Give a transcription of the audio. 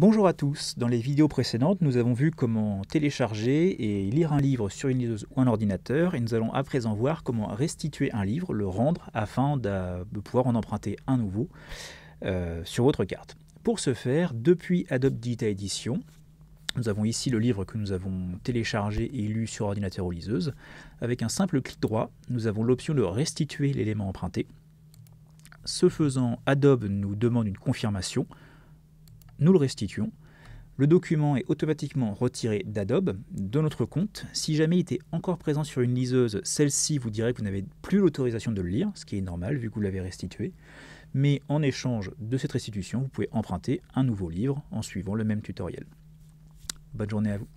Bonjour à tous, dans les vidéos précédentes nous avons vu comment télécharger et lire un livre sur une liseuse ou un ordinateur et nous allons à présent voir comment restituer un livre, le rendre afin de pouvoir en emprunter un nouveau euh, sur votre carte. Pour ce faire, depuis Adobe Digital Edition, nous avons ici le livre que nous avons téléchargé et lu sur ordinateur ou liseuse. Avec un simple clic droit, nous avons l'option de restituer l'élément emprunté. Ce faisant, Adobe nous demande une confirmation nous le restituons. Le document est automatiquement retiré d'Adobe, de notre compte. Si jamais il était encore présent sur une liseuse, celle-ci vous dirait que vous n'avez plus l'autorisation de le lire, ce qui est normal vu que vous l'avez restitué. Mais en échange de cette restitution, vous pouvez emprunter un nouveau livre en suivant le même tutoriel. Bonne journée à vous.